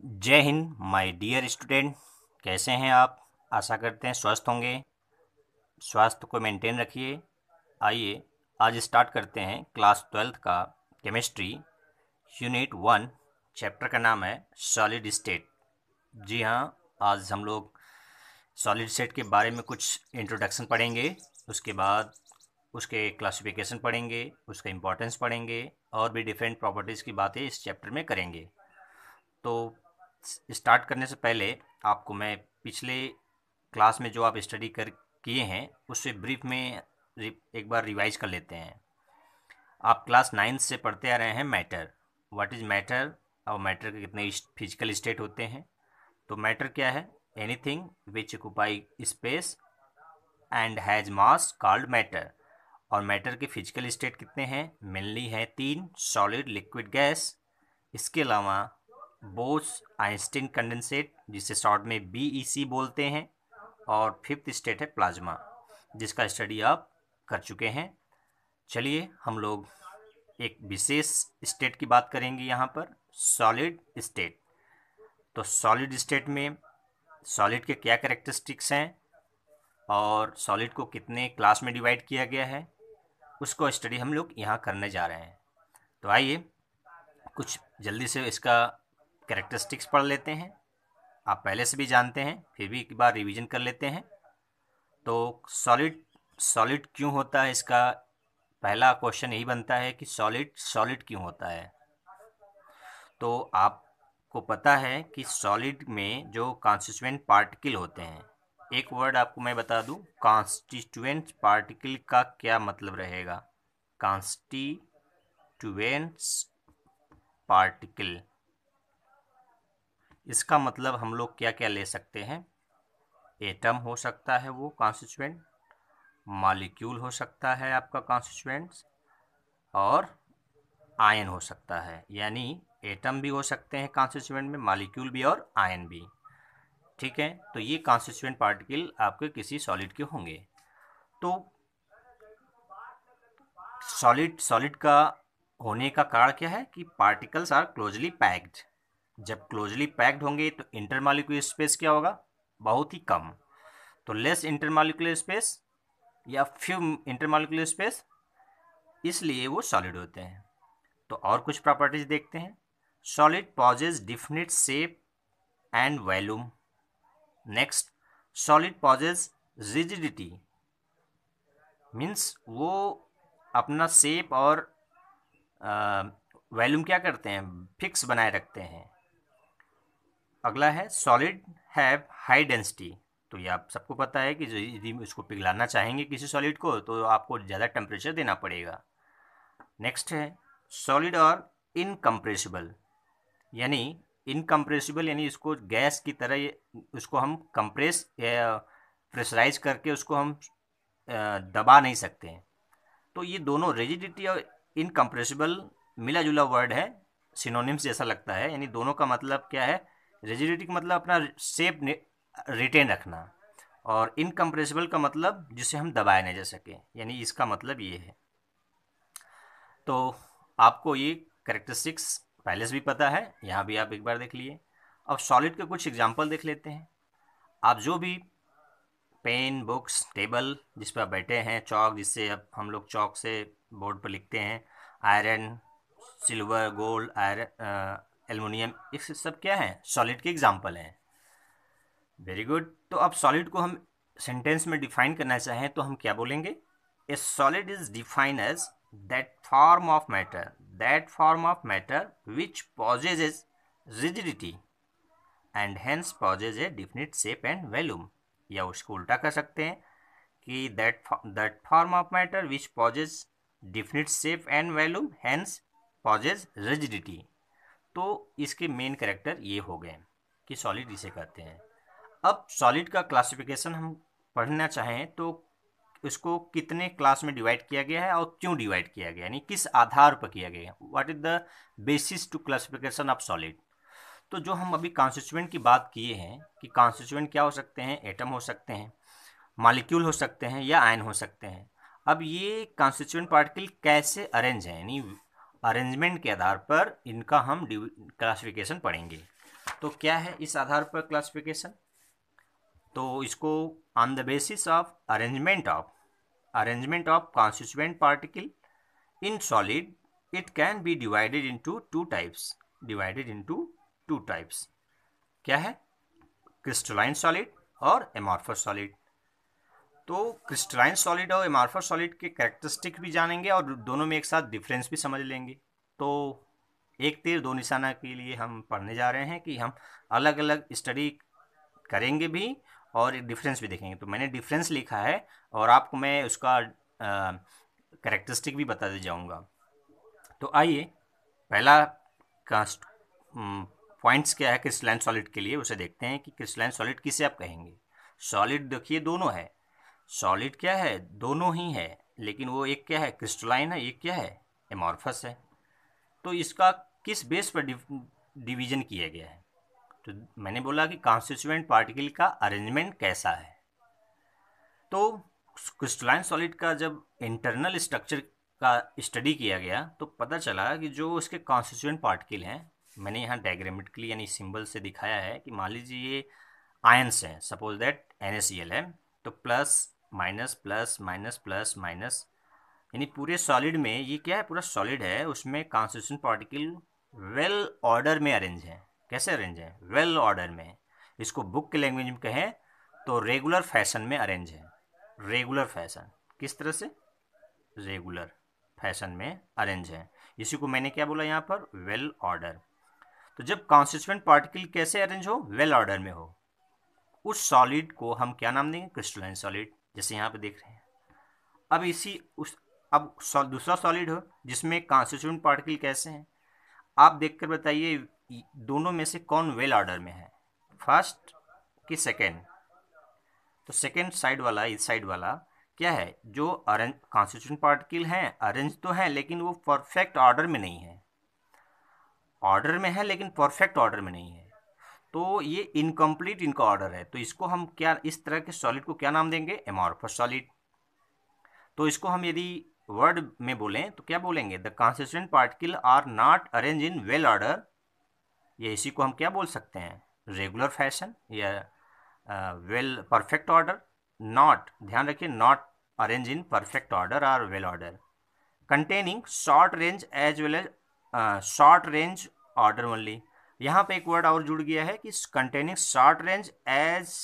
जय Hind my dear student कैसे हैं आप आशा करते हैं स्वस्थ होंगे स्वास्थ्य को मेंटेन रखिए आइए आज स्टार्ट करते हैं क्लास ट्वेल्थ का केमिस्ट्री यूनिट वन चैप्टर का नाम है सॉलिड स्टेट जी हाँ आज हम लोग सॉलिड स्टेट के बारे में कुछ इंट्रोडक्शन पढ़ेंगे उसके बाद उसके क्लासिफिकेशन पढ़ेंगे उसका इम्पोर्टेंस पढ़ेंगे और भी डिफरेंट प्रॉपर्टीज़ की बातें इस चैप्टर में करेंगे तो स्टार्ट करने से पहले आपको मैं पिछले क्लास में जो आप स्टडी कर किए हैं उससे ब्रीफ में एक बार रिवाइज कर लेते हैं आप क्लास नाइन्थ से पढ़ते आ रहे हैं मैटर व्हाट इज़ मैटर और मैटर के कितने फिजिकल स्टेट होते हैं तो मैटर क्या है anything which occupy space and has mass called matter और मैटर के फिजिकल स्टेट कितने हैं मेनली है तीन सॉलिड लिक्विड गैस इसके अलावा बोस आइंस्टीन कंडेंसेट जिसे शॉर्ट में बी e बोलते हैं और फिफ्थ स्टेट है प्लाज्मा जिसका स्टडी आप कर चुके हैं चलिए हम लोग एक विशेष स्टेट की बात करेंगे यहाँ पर सॉलिड स्टेट तो सॉलिड स्टेट में सॉलिड के क्या करेक्टरिस्टिक्स हैं और सॉलिड को कितने क्लास में डिवाइड किया गया है उसको स्टडी हम लोग यहाँ करने जा रहे हैं तो आइए कुछ जल्दी से इसका करेक्टरिस्टिक्स पढ़ लेते हैं आप पहले से भी जानते हैं फिर भी एक बार रिवीजन कर लेते हैं तो सॉलिड सॉलिड क्यों होता है इसका पहला क्वेश्चन यही बनता है कि सॉलिड सॉलिड क्यों होता है तो आपको पता है कि सॉलिड में जो कॉन्स्टिट्यूएंट पार्टिकल होते हैं एक वर्ड आपको मैं बता दूं कॉन्स्टिट्यूएंट पार्टिकल का क्या मतलब रहेगा कॉन्स्टिट्यूएंट्स पार्टिकल इसका मतलब हम लोग क्या क्या ले सकते हैं एटम हो सकता है वो कॉन्स्टिचुएंट मॉलिक्यूल हो सकता है आपका कॉन्स्टिचुएंट्स और आयन हो सकता है यानी एटम भी हो सकते हैं कॉन्स्टिचुएंट में मॉलिक्यूल भी और आयन भी ठीक है तो ये कॉन्स्टिचुएंट पार्टिकल आपके किसी सॉलिड के होंगे तो सॉलिड सॉलिड का होने का कारण क्या है कि पार्टिकल्स आर क्लोजली पैक्ड जब क्लोजली पैक्ड होंगे तो इंटरमालिकुलर स्पेस क्या होगा बहुत ही कम तो लेस इंटरमालिकुलर स्पेस या फ्यू इंटरमालिकुलर स्पेस इसलिए वो सॉलिड होते हैं तो और कुछ प्रॉपर्टीज देखते हैं solid possess definite shape and volume next solid possess rigidity means वो अपना सेप और वैल्यूम क्या करते हैं फिक्स बनाए रखते हैं अगला है सॉलिड हैव हाई डेंसिटी तो ये आप सबको पता है कि यदि इसको पिघलाना चाहेंगे किसी सॉलिड को तो आपको ज़्यादा टेम्परेचर देना पड़ेगा नेक्स्ट है सॉलिड और इनकम्प्रेसिबल यानी इनकम्प्रेसिबल यानी इसको गैस की तरह उसको हम कंप्रेस प्रेशराइज करके उसको हम दबा नहीं सकते हैं तो ये दोनों रेजिडिटी और इनकम्प्रेसिबल मिला जुला वर्ड है सिनोनिम्स जैसा लगता है यानी दोनों का मतलब क्या है रेजिडिटी का मतलब अपना सेप रिटेन रखना और इनकम्प्रेसिबल का मतलब जिसे हम दबाया नहीं जा सकें यानी इसका मतलब ये है तो आपको ये करेक्टरिस्टिक्स पहले से भी पता है यहाँ भी आप एक बार देख लिए अब सॉलिड के कुछ एग्जाम्पल देख लेते हैं आप जो भी पेन बुक्स टेबल जिस पर बैठे हैं चौक जिससे अब हम लोग चौक से बोर्ड पर लिखते हैं iron silver gold iron aluminium इस सब क्या है सॉलिड के एग्जाम्पल हैं वेरी गुड तो अब सॉलिड को हम सेंटेंस में डिफाइन करना चाहें तो हम क्या बोलेंगे a solid is define as that form of matter that form of matter which possess is rigidity and hence possess a definite shape and volume या उसको उल्टा कर सकते हैं कि that that form of matter which possess definite shape and volume hence possess rigidity तो इसके main character ये हो गए कि सॉलिड इसे कहते हैं अब सॉलिड का क्लासिफिकेशन हम पढ़ना चाहें तो इसको कितने क्लास में डिवाइड किया गया है और क्यों डिवाइड किया गया यानी किस आधार पर किया गया है what is the basis to classification of solid तो जो हम अभी कॉन्स्टिट्यूएंट की बात किए हैं कि कॉन्स्टिट्यूएंट क्या हो सकते हैं एटम हो सकते हैं मालिक्यूल हो सकते हैं या आयन हो सकते हैं अब ये कॉन्स्टिट्यूएंट पार्टिकल कैसे अरेंज हैं यानी अरेंजमेंट के आधार पर इनका हम क्लासिफिकेशन पढ़ेंगे तो क्या है इस आधार पर क्लासिफिकेशन तो इसको on the basis of arrangement of arrangement of constituent particle in solid it can be divided into two types divided into two types क्या है क्रिस्टलाइन सॉलिड और एमॉर्फस सॉलिड तो क्रिस्टलाइन सॉलिड और एमार्फर सॉलिड के characteristic भी जानेंगे और दोनों में एक साथ डिफरेंस भी समझ लेंगे तो एक तीर दो निशाना के लिए हम पढ़ने जा रहे हैं कि हम अलग अलग स्टडी करेंगे भी और एक डिफरेंस भी देखेंगे तो मैंने डिफरेंस लिखा है और आपको मैं उसका करेक्टरिस्टिक भी बता दे जाऊँगा तो आइए पहला कास्ट पॉइंट्स क्या है क्रिस्टलाइन सॉलिड के लिए उसे देखते हैं कि क्रिस्टलाइन सॉलिड किसे आप कहेंगे सॉलिड देखिए दोनों है सॉलिड क्या है दोनों ही है लेकिन वो एक क्या है क्रिस्टलाइन है एक क्या है एमॉर्फस है तो इसका किस बेस पर डिवीजन किया गया है तो मैंने बोला कि कॉन्स्टिट्यूएंट पार्टिकल का अरेंजमेंट कैसा है तो क्रिस्टलाइन सॉलिड का जब इंटरनल स्ट्रक्चर का स्टडी किया गया तो पता चला कि जो उसके कॉन्स्टिट्यूएंट पार्टिकल हैं मैंने यहाँ डायग्रामेटिकली यानी सिंबल से दिखाया है कि मान लीजिए ये आयंस हैं सपोज दैट एन है तो plus minus plus minus plus minus यानी पूरे सॉलिड में ये क्या है पूरा सॉलिड है उसमें कॉन्स्टिट्यूशन पार्टिकल वेल ऑर्डर में अरेंज है कैसे अरेंज है वेल ऑर्डर में इसको बुक के लैंग्वेज में कहें तो रेगुलर फैशन में अरेंज है रेगुलर फैशन किस तरह से रेगुलर फैशन में अरेंज है इसी को मैंने क्या बोला यहाँ पर वेल ऑर्डर तो जब कॉन्स्टिट्यूंट पार्टिकल कैसे अरेंज हो वेल well ऑर्डर में हो उस सॉलिड को हम क्या नाम देंगे क्रिस्टलाइन सॉलिड जैसे यहाँ पर देख रहे हैं अब इसी उस अब सॉल, दूसरा सॉलिड हो जिसमें कॉन्स्टिट्यूंट पार्टिकल कैसे हैं आप देखकर बताइए दोनों में से कौन वेल ऑर्डर में है फर्स्ट कि सेकेंड तो सेकेंड साइड वाला इस साइड वाला क्या है जो अरेंज कॉन्स्टिट्यूंट पार्टिकल हैं अरेंज तो हैं लेकिन वो परफेक्ट ऑर्डर में नहीं है ऑर्डर में है लेकिन परफेक्ट ऑर्डर में नहीं है तो ये इनकम्प्लीट इनका ऑर्डर है तो इसको हम क्या इस तरह के सॉलिड को क्या नाम देंगे एमॉर्फस सॉलिड तो इसको हम यदि वर्ड में बोलें तो क्या बोलेंगे the consistent particle are not arrange in well order ये इसी को हम क्या बोल सकते हैं रेगुलर फैशन या वेल परफेक्ट ऑर्डर नॉट ध्यान रखिए not arrange in perfect order are well order containing short range as well as short range order only यहाँ पे एक वर्ड और जुड़ गया है कि containing short range as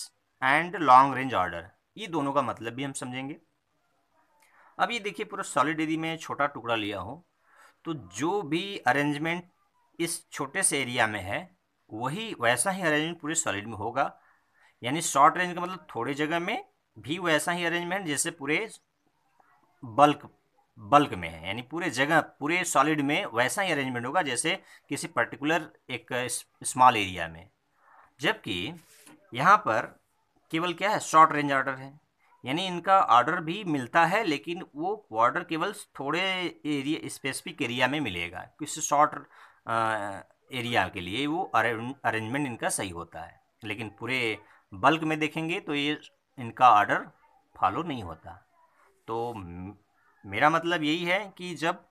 and long range order ये दोनों का मतलब भी हम समझेंगे अब ये देखिए पूरा सॉलिड यदि मैं छोटा टुकड़ा लिया हूँ तो जो भी अरेंजमेंट इस छोटे से एरिया में है वही वैसा ही अरेंजमेंट पूरे सॉलिड में होगा यानी शॉर्ट रेंज का मतलब थोड़े जगह में भी वैसा ही अरेंजमेंट जैसे पूरे बल्क बल्क में है यानी पूरे जगह पूरे सॉलिड में वैसा ही अरेंजमेंट होगा जैसे किसी पर्टिकुलर एक स्मॉल एरिया में जबकि यहाँ पर केवल क्या है शॉर्ट रेंज ऑर्डर है यानी इनका ऑर्डर भी मिलता है लेकिन वो ऑर्डर केवल थोड़े एरिया स्पेसिफिक एरिया में मिलेगा किसी शॉर्ट एरिया के लिए वो अरेंजमेंट इनका सही होता है लेकिन पूरे बल्क में देखेंगे तो ये इनका ऑर्डर फॉलो नहीं होता तो मेरा मतलब यही है कि जब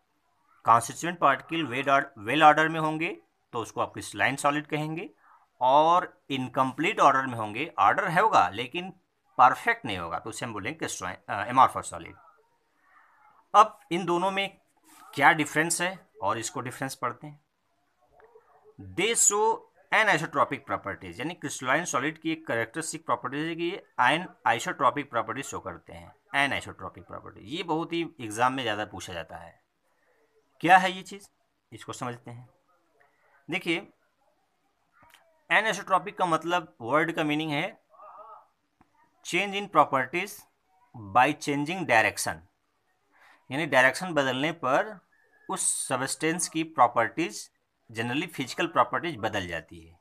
कॉन्स्टिट्यूंट पार्टिकल वेड वेल ऑर्डर में होंगे तो उसको आप क्रिस्टलाइन सॉलिड कहेंगे और इनकम्प्लीट ऑर्डर में होंगे ऑर्डर है होगा लेकिन परफेक्ट नहीं होगा तो उसे हम बोलेंगे क्रिस्टलाइन सॉलिड अब इन दोनों में क्या डिफरेंस है और इसको डिफरेंस पढ़ते हैं they show anisotropic properties यानी क्रिस्टलाइन सॉलिड की एक करेक्टरिस्टिक प्रॉपर्टीज है कि ये एन आइसोट्रॉपिक प्रॉपर्टीज शो करते हैं एन आइसोट्रॉपिक प्रॉपर्टी ये बहुत ही एग्ज़ाम में ज़्यादा पूछा जाता है क्या है ये चीज़ इसको समझते हैं देखिए एन आइसोट्रॉपिक का मतलब वर्ड का मीनिंग है change in properties by changing direction यानी डायरेक्शन बदलने पर उस सबस्टेंस की प्रॉपर्टीज़ जनरली फिजिकल प्रॉपर्टीज़ बदल जाती है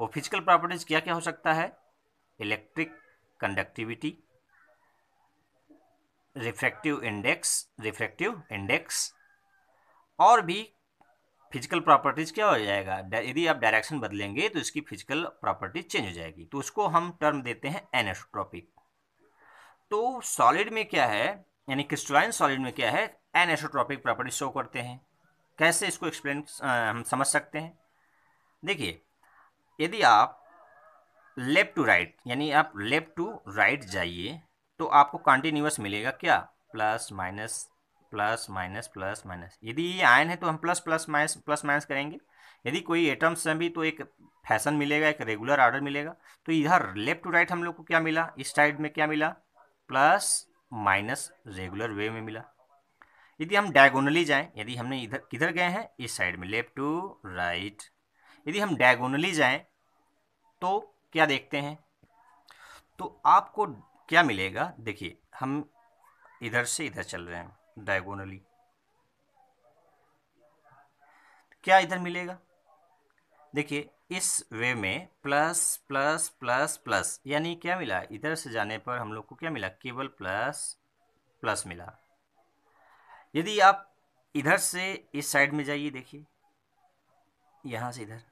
वो फिजिकल प्रॉपर्टीज़ क्या क्या हो सकता है electric conductivity refractive index refractive index और भी फिजिकल प्रॉपर्टीज़ क्या हो जाएगा यदि आप डायरेक्शन बदलेंगे तो इसकी फिजिकल प्रॉपर्टीज चेंज हो जाएगी तो उसको हम टर्म देते हैं एनेसोट्रॉपिक तो सॉलिड में क्या है यानी क्रिस्टलाइन सॉलिड में क्या है एनेसोट्रॉपिक प्रॉपर्टी शो करते हैं कैसे इसको एक्सप्लेन हम समझ सकते हैं देखिए यदि आप लेफ़्ट टू राइट यानी आप लेफ़्ट टू राइट जाइए तो आपको कंटिन्यूस मिलेगा क्या plus minus plus minus plus minus यदि ये आयन है तो हम plus plus minus plus minus करेंगे यदि कोई एटम्स हैं भी तो एक फैशन मिलेगा एक रेगुलर ऑर्डर मिलेगा तो इधर लेफ्ट टू राइट हम लोग को क्या मिला इस साइड में क्या मिला प्लस माइनस रेगुलर वे में मिला यदि हम डायगोनली जाएं यदि हमने इधर किधर गए हैं इस साइड में लेफ्ट टू राइट यदि हम डायगोनली जाएं तो क्या देखते हैं तो आपको क्या मिलेगा देखिए हम इधर से इधर चल रहे हैं डायगोनली क्या इधर मिलेगा देखिए इस वे में प्लस प्लस प्लस प्लस यानी क्या मिला इधर से जाने पर हम लोग को क्या मिला केवल प्लस प्लस मिला यदि आप इधर से इस साइड में जाइए देखिए यहाँ से इधर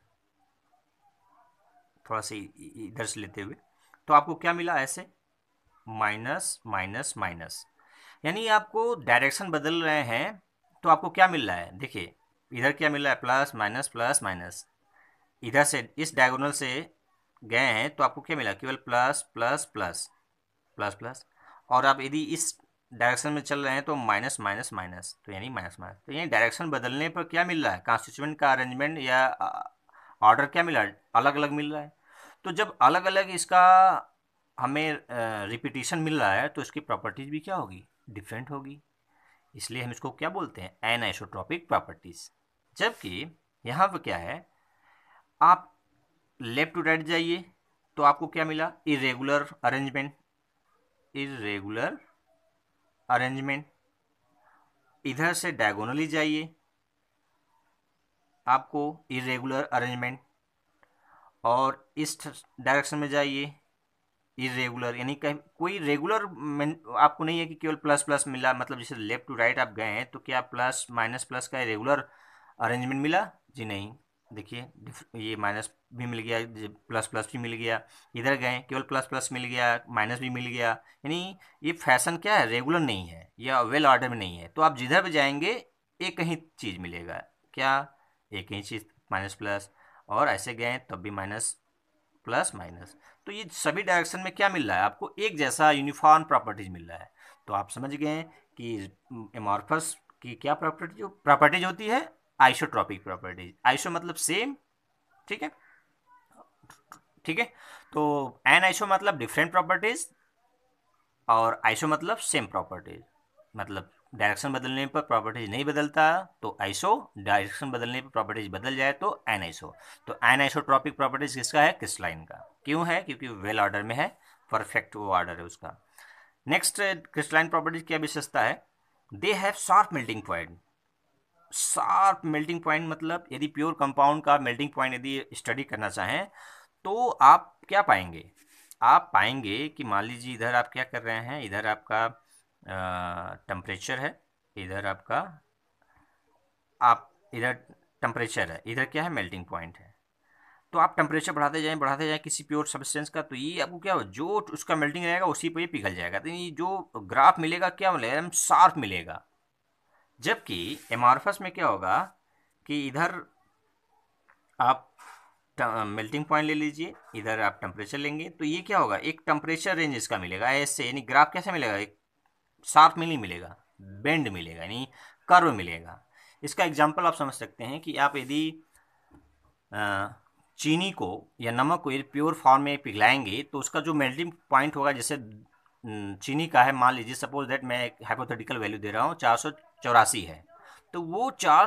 थोड़ा सा इधर से लेते हुए तो आपको क्या मिला ऐसे माइनस माइनस माइनस यानी आपको डायरेक्शन बदल रहे हैं तो आपको क्या मिल रहा है देखिए इधर क्या मिल रहा है प्लस माइनस प्लस माइनस इधर से इस डायगोनल से गए हैं तो आपको क्या मिला केवल plus plus plus plus plus और आप यदि इस डायरेक्शन में चल रहे हैं तो माइनस माइनस माइनस तो यानी माइनस माइनस तो यानी डायरेक्शन बदलने पर क्या मिल रहा है कॉन्स्टिट्यूमेंट का अरेंजमेंट या ऑर्डर क्या मिला अलग अलग मिल रहा है तो जब अलग अलग इसका हमें रिपीटिशन मिल रहा है तो इसकी प्रॉपर्टीज़ भी क्या होगी डिफरेंट होगी इसलिए हम इसको क्या बोलते हैं एन आइसोट्रॉपिक प्रॉपर्टीज़ जबकि यहाँ पर क्या है आप लेफ्ट टू राइट जाइए तो आपको क्या मिला इरेगुलर अरेंजमेंट इरेगुलर अरेंजमेंट इधर से डायगोनली जाइए आपको इरेगुलर अरेंजमेंट और इस डायरेक्शन में जाइए इरेगुलर यानी कहीं कोई रेगुलर आपको नहीं है कि केवल प्लस प्लस मिला मतलब जैसे लेफ्ट टू राइट आप गए हैं तो क्या प्लस माइनस प्लस का रेगुलर अरेंजमेंट मिला जी नहीं देखिए ये माइनस भी मिल गया प्लस प्लस भी मिल गया इधर गए केवल प्लस प्लस मिल गया माइनस भी मिल गया यानी ये फैशन क्या है रेगुलर नहीं है या वेल ऑर्डर में नहीं है तो आप जिधर भी जाएंगे एक ही चीज़ मिलेगा क्या एक ही चीज़ माइनस प्लस और ऐसे गए तब भी माइनस प्लस माइनस तो ये सभी डायरेक्शन में क्या मिल रहा है आपको एक जैसा यूनिफॉर्म प्रॉपर्टीज मिल रहा है तो आप समझ गए कि एमॉर्फस की क्या प्रॉपर्टी जो प्रॉपर्टीज होती है आइसोट्रॉपिक प्रॉपर्टीज आइसो मतलब सेम ठीक है ठीक है तो एन आइसो मतलब डिफरेंट प्रॉपर्टीज और आइसो मतलब सेम प्रॉपर्टीज मतलब डायरेक्शन बदलने पर प्रॉपर्टीज नहीं बदलता तो आइसो डायरेक्शन बदलने पर प्रॉपर्टीज बदल जाए तो एन आइसो तो एन ट्रॉपिक प्रॉपर्टीज किसका है क्रिस्टलाइन का क्यों है क्योंकि वेल ऑर्डर में है परफेक्ट वो ऑर्डर है उसका नेक्स्ट क्रिस्टलाइन प्रॉपर्टीज क्या विशेषता है they have sharp melting point sharp melting point मतलब यदि प्योर कंपाउंड का मेल्टिंग पॉइंट यदि स्टडी करना चाहें तो आप क्या पाएंगे आप पाएंगे कि मान लीजिए इधर आप क्या कर रहे हैं इधर आपका टम्परेचर है इधर आपका आप इधर टम्परेचर है इधर क्या है मेल्टिंग पॉइंट है तो आप टेम्परेचर बढ़ाते जाएं बढ़ाते जाएं किसी प्योर सब्सटेंस का तो ये आपको क्या हो जो उसका मेल्टिंग रहेगा उसी पर ये पिघल जाएगा तो ये जो ग्राफ मिलेगा क्या मिलेगा एकदम शार्प मिलेगा जबकि एमारफस में क्या होगा कि इधर आप मेल्टिंग पॉइंट ले लीजिए इधर आप टेम्परेचर लेंगे तो ये क्या होगा एक टम्परेचर रेंज इसका मिलेगा ऐसे यानी ग्राफ कैसे मिलेगा एक साथ में नहीं मिलेगा हम्म। बेंड मिलेगा यानी कर्व मिलेगा इसका एग्जाम्पल आप समझ सकते हैं कि आप यदि चीनी को या नमक को यदि प्योर फॉर्म में पिघलाएंगे तो उसका जो मेल्टिंग पॉइंट होगा जैसे चीनी का है मान लीजिए सपोज दैट मैं एक हाइपोथेटिकल वैल्यू दे रहा हूँ चार है तो वो चार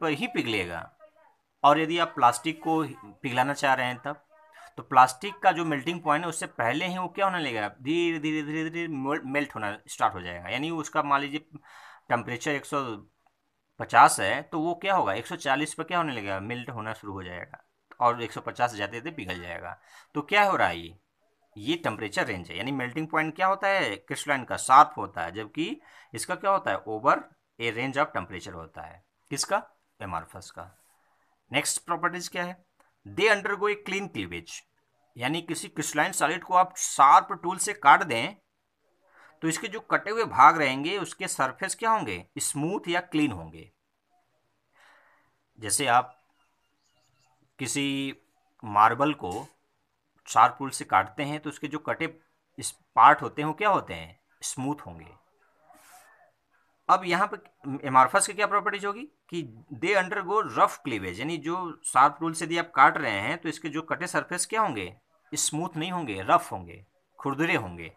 पर ही पिघलेगा और यदि आप प्लास्टिक को पिघलाना चाह रहे हैं तब तो प्लास्टिक का जो मेल्टिंग पॉइंट है उससे पहले ही वो क्या होने लगेगा धीरे धीरे धीरे धीरे मेल्ट होना स्टार्ट हो जाएगा यानी उसका मान लीजिए टेम्परेचर एक है तो वो क्या होगा एक पर क्या होने लगेगा मेल्ट होना शुरू हो जाएगा और एक पचास जाते जाते पिघल जाएगा तो क्या हो रहा है ये ये टेम्परेचर रेंज है यानी मेल्टिंग पॉइंट क्या होता है क्रिस्टलाइन का शार्प होता है जबकि इसका क्या होता है over a range of temperature होता है किसका एमआरफस का नेक्स्ट प्रॉपर्टीज क्या है they undergo a clean cleavage यानी किसी क्रिस्टलाइन सॉलिड को आप शार्प टूल से काट दें तो इसके जो कटे हुए भाग रहेंगे उसके सरफेस क्या होंगे स्मूथ या क्लीन होंगे जैसे आप किसी मार्बल को शार्प टूल से काटते हैं तो उसके जो कटे इस पार्ट होते हैं वो क्या होते हैं स्मूथ होंगे अब यहाँ पर एमारफस की क्या प्रॉपर्टीज होगी कि they undergo rough cleavage यानी जो शार्प रूल से यदि आप काट रहे हैं तो इसके जो कटे सरफेस क्या होंगे स्मूथ नहीं होंगे रफ होंगे खुरदरे होंगे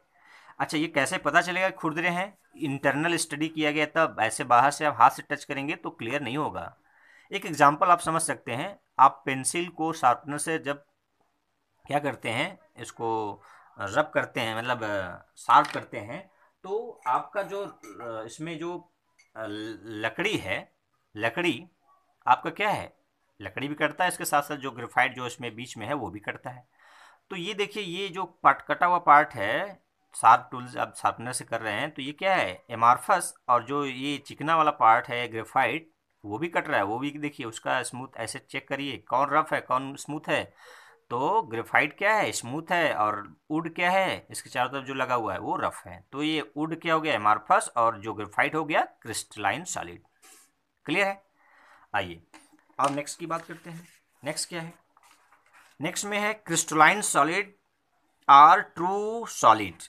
अच्छा ये कैसे पता चलेगा खुरदरे हैं इंटरनल स्टडी किया गया तब ऐसे बाहर से आप हाथ से टच करेंगे तो क्लियर नहीं होगा एक एग्जाम्पल आप समझ सकते हैं आप पेंसिल को शार्पनर से जब क्या करते हैं इसको रब करते हैं मतलब शार्प करते हैं तो आपका जो इसमें जो लकड़ी है लकड़ी आपका क्या है लकड़ी भी कटता है इसके साथ साथ जो ग्रेफाइट जो इसमें बीच में है वो भी कटता है तो ये देखिए ये जो पट कटा हुआ पार्ट है शार्प टूल्स आप शार्पनर से कर रहे हैं तो ये क्या है एमारफस और जो ये चिकना वाला पार्ट है ग्रेफाइट वो भी कट रहा है वो भी देखिए उसका स्मूथ ऐसे चेक करिए कौन रफ है कौन स्मूथ है तो ग्रेफाइट क्या है स्मूथ है और उड क्या है इसके चारों तरफ जो लगा हुआ है वो रफ है तो ये उड क्या हो गया एमारफस और जो ग्रेफाइट हो गया क्रिस्टलाइन सॉलिड क्लियर है आइए अब नेक्स्ट की बात करते हैं नेक्स्ट क्या है नेक्स्ट में है crystalline solid are true solid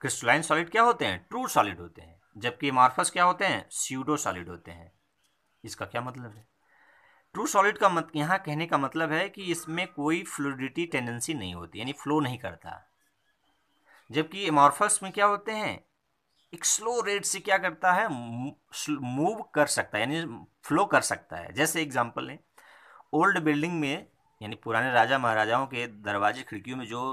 crystalline solid क्या होते हैं ट्रू सॉलिड होते हैं जबकि मार्फस क्या होते हैं सीडो सॉलिड होते हैं इसका क्या मतलब है ट्रू सॉलिड का मत यहाँ कहने का मतलब है कि इसमें कोई फ्लूडिटी टेंडेंसी नहीं होती यानी फ्लो नहीं करता जबकि एमॉर्फस में क्या होते हैं एक स्लो रेट से क्या करता है मूव कर सकता है यानी फ्लो कर सकता है जैसे एग्जाम्पल लें ओल्ड बिल्डिंग में यानी पुराने राजा महाराजाओं के दरवाजे खिड़कियों में जो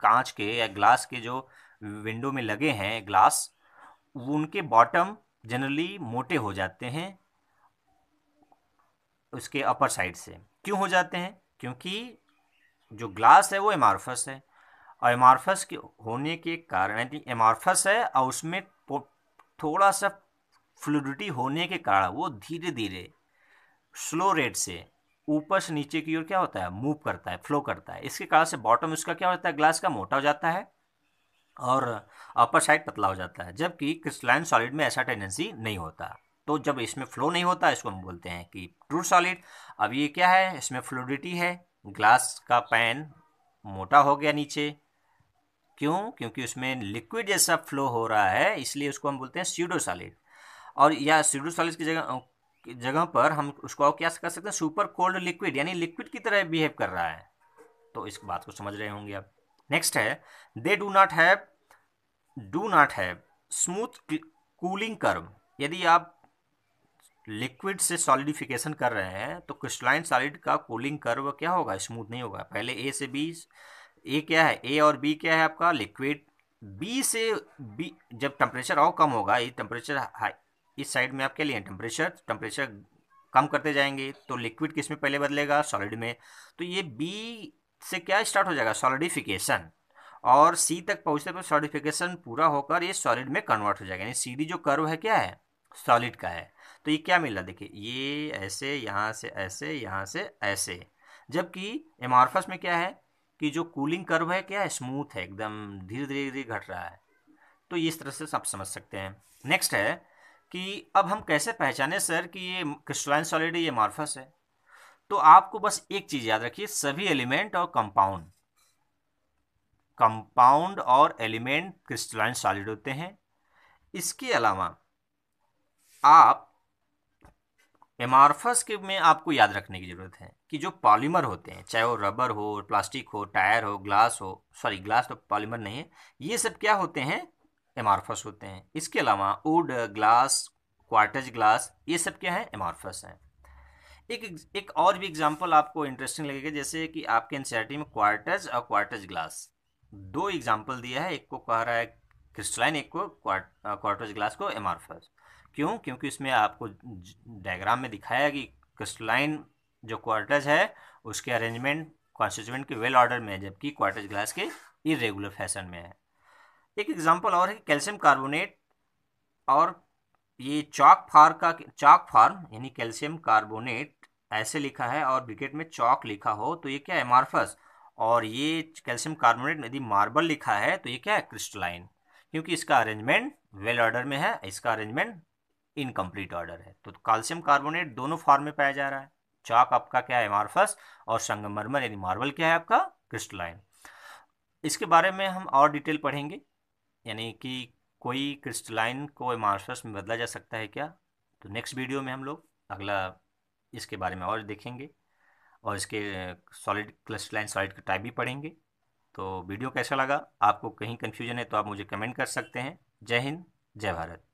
कांच के या ग्लास के जो विंडो में लगे हैं ग्लास उनके बॉटम जनरली मोटे हो जाते हैं उसके अपर साइड से क्यों हो जाते हैं क्योंकि जो ग्लास है वो एमार्फस है और एमार्फस के होने के कारण यानी एमारफस है और उसमें थोड़ा सा फ्लूडिटी होने के कारण वो धीरे धीरे स्लो रेट से ऊपर से नीचे की ओर क्या होता है मूव करता है फ्लो करता है इसके कारण से बॉटम उसका क्या होता है ग्लास का मोटा हो जाता है और अपर साइड पतला हो जाता है जबकि क्रिस्टलाइन सॉलिड में ऐसा टेंडेंसी नहीं होता तो जब इसमें फ्लो नहीं होता इसको हम बोलते हैं कि ट्रू सॉलिड अब ये क्या है इसमें फ्लूडिटी है ग्लास का पैन मोटा हो गया नीचे क्यों क्योंकि उसमें लिक्विड जैसा फ्लो हो रहा है इसलिए उसको हम बोलते हैं सीडो सॉलिड और या सीडो सॉलिड की जगह जगह पर हम उसको क्या कर सकते हैं सुपर कोल्ड लिक्विड यानी लिक्विड की तरह बिहेव कर रहा है तो इस बात को समझ रहे होंगे आप नेक्स्ट है they do not have do not have smooth cooling curve यदि आप लिक्विड से सॉलिडिफिकेशन कर रहे हैं तो क्रिस्टलाइन सॉलिड का कूलिंग कर्व क्या होगा स्मूथ नहीं होगा पहले ए से बी ए क्या है ए और बी क्या है आपका लिक्विड बी से बी जब टेम्परेचर और कम होगा ये टेम्परेचर हाई इस साइड में आप क्या लिए टेम्परेचर टेम्परेचर कम करते जाएंगे तो लिक्विड किस में पहले बदलेगा सॉलिड में तो ये बी से क्या स्टार्ट हो जाएगा सॉलिडिफिकेशन और सी तक पहुंचते पर तो सॉलिडिफिकेशन पूरा होकर ये सॉलिड में कन्वर्ट हो जाएगा यानी डी जो कर्व है क्या है सॉलिड का है तो ये क्या मिल है देखिए ये ऐसे यहाँ से ऐसे यहाँ से ऐसे जबकि एमॉर्फस में क्या है कि जो कूलिंग कर्व है क्या स्मूथ है एकदम धीरे धीरे धीरे घट रहा है तो इस तरह से आप समझ सकते हैं नेक्स्ट है कि अब हम कैसे पहचाने सर कि ये क्रिस्टलाइन सॉलिड है ये मार्फस है तो आपको बस एक चीज़ याद रखिए सभी एलिमेंट और कंपाउंड कंपाउंड और एलिमेंट क्रिस्टलाइन सॉलिड होते हैं इसके अलावा आप एमारफस के में आपको याद रखने की ज़रूरत है कि जो पॉलीमर होते हैं चाहे वो रबर हो प्लास्टिक हो टायर हो ग्लास हो सॉरी ग्लास तो पॉलीमर नहीं है ये सब क्या होते हैं एमारफस होते हैं इसके अलावा वुड ग्लास क्वार्टज ग्लास ये सब क्या है एमारफस हैं एक एक और भी एग्जाम्पल आपको इंटरेस्टिंग लगेगा जैसे कि आपके एनसीआरटी में क्वार्टज और क्वार्टज ग्लास दो एग्जाम्पल दिया है एक को कह रहा है क्रिस्टलाइन एक को क्वार्टज ग्लास को एमारफस क्यों क्योंकि इसमें आपको डायग्राम में दिखाया कि क्रिस्टलाइन जो क्वार्टर्स है उसके अरेंजमेंट कॉन्स्टिट्यूंट के वेल ऑर्डर में है जबकि क्वार्टर्स ग्लास के इरेगुलर फैशन में है एक एग्जांपल और है कि कैल्शियम कार्बोनेट और ये चौक फार का चौक फार्म यानी कैल्शियम कार्बोनेट ऐसे लिखा है और ब्रिकेट में चौक लिखा हो तो ये क्या है मार्फस और ये कैल्शियम कार्बोनेट यदि मार्बल लिखा है तो ये क्या है क्रिस्टलाइन क्योंकि इसका अरेंजमेंट वेल ऑर्डर में है इसका अरेंजमेंट इनकम्प्लीट ऑर्डर है तो कैल्शियम कार्बोनेट दोनों फॉर्म में पाया जा रहा है चाक आपका क्या है मार्फस और संगमरमर यानी मार्बल क्या है आपका क्रिस्टलाइन इसके बारे में हम और डिटेल पढ़ेंगे यानी कि कोई क्रिस्टलाइन को मार्फस में बदला जा सकता है क्या तो नेक्स्ट वीडियो में हम लोग अगला इसके बारे में और देखेंगे और इसके सॉलिड क्रिस्टलाइन सॉलिड का टाइप भी पढ़ेंगे तो वीडियो कैसा लगा आपको कहीं कन्फ्यूजन है तो आप मुझे कमेंट कर सकते हैं जय हिंद जय भारत